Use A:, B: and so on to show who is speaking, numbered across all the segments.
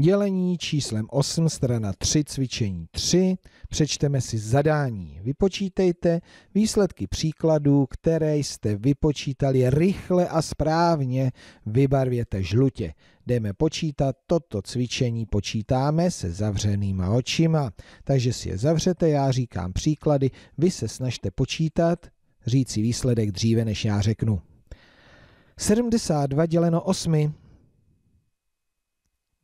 A: Dělení číslem 8, strana 3, cvičení 3. Přečteme si zadání. Vypočítejte výsledky příkladů, které jste vypočítali rychle a správně. Vybarvěte žlutě. Jdeme počítat. Toto cvičení počítáme se zavřenýma očima. Takže si je zavřete, já říkám příklady. Vy se snažte počítat, říci výsledek dříve, než já řeknu. 72 děleno 8.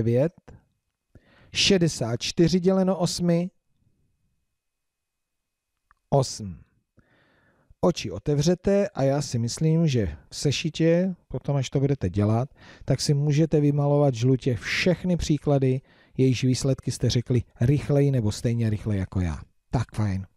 A: 9, 64 děleno 8, 8. Oči otevřete a já si myslím, že v sešitě, potom až to budete dělat, tak si můžete vymalovat žlutě všechny příklady, jejichž výsledky jste řekli rychleji nebo stejně rychle jako já. Tak fajn.